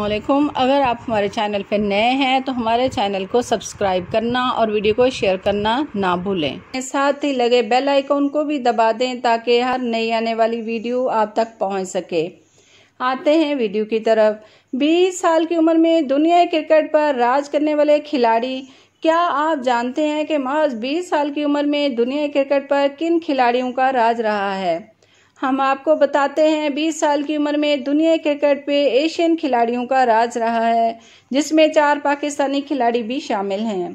अल्लाम अगर आप हमारे चैनल पर नए हैं तो हमारे चैनल को सब्सक्राइब करना और वीडियो को शेयर करना ना भूलें साथ ही लगे बेल आइकॉन को भी दबा दें ताकि हर नई आने वाली वीडियो आप तक पहुंच सके आते हैं वीडियो की तरफ 20 साल की उम्र में दुनिया क्रिकेट पर राज करने वाले खिलाड़ी क्या आप जानते हैं कि महज 20 साल की उम्र में दुनिया क्रिकेट पर किन खिलाड़ियों का राज रहा है हम आपको बताते हैं 20 साल की उम्र में दुनिया क्रिकेट पे एशियन खिलाड़ियों का राज रहा है जिसमें चार पाकिस्तानी खिलाड़ी भी शामिल हैं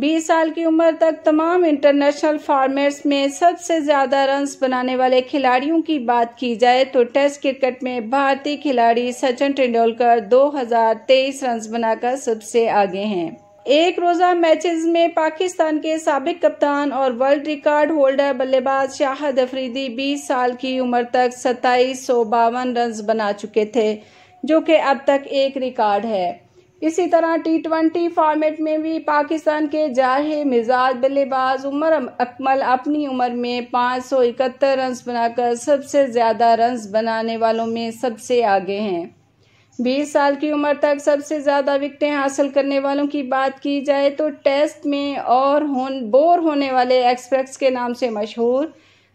20 साल की उम्र तक तमाम इंटरनेशनल फॉर्मेट्स में सबसे ज़्यादा रन्स बनाने वाले खिलाड़ियों की बात की जाए तो टेस्ट क्रिकेट में भारतीय खिलाड़ी सचिन तेंदुलकर 2023 रन बनाकर सबसे आगे हैं एक रोजा मैचेस में पाकिस्तान के सबक कप्तान और वर्ल्ड रिकॉर्ड होल्डर बल्लेबाज शाहद अफरीदी 20 साल की उम्र तक सत्ताईस सौ बावन रन बना चुके थे जो कि अब तक एक रिकॉर्ड है इसी तरह टी ट्वेंटी फॉर्मेट में भी पाकिस्तान के जाहे मिजाज बल्लेबाज उमर अकमल अपनी उम्र में पाँच सौ इकहत्तर रन बनाकर सबसे ज़्यादा रन बनाने वालों में सबसे आगे हैं 20 साल की उम्र तक सबसे ज़्यादा विकटें हासिल करने वालों की बात की जाए तो टेस्ट में और होन बोर होने वाले एक्सप्रेस के नाम से मशहूर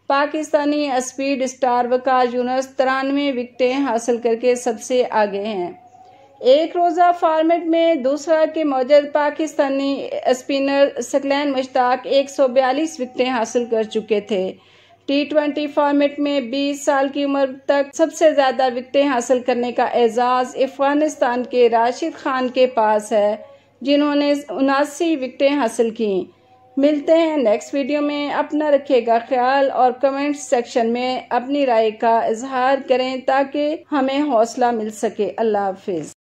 पाकिस्तानी स्पीड स्टार वकाज यूनस तिरानवे विकटें हासिल करके सबसे आगे हैं एक रोज़ा फॉर्मेट में दूसरा के मौजूद पाकिस्तानी स्पिनर सकलैन मुश्ताक 142 विकटें हासिल कर चुके थे टी ट्वेंटी फॉर्मेट में 20 साल की उम्र तक सबसे ज्यादा विकटें हासिल करने का एजाज अफगानिस्तान के राशिद खान के पास है जिन्होंने उनासी विकटें हासिल की मिलते हैं नेक्स्ट वीडियो में अपना रखेगा ख्याल और कमेंट सेक्शन में अपनी राय का इजहार करें ताकि हमें हौसला मिल सके अल्लाह हाफिज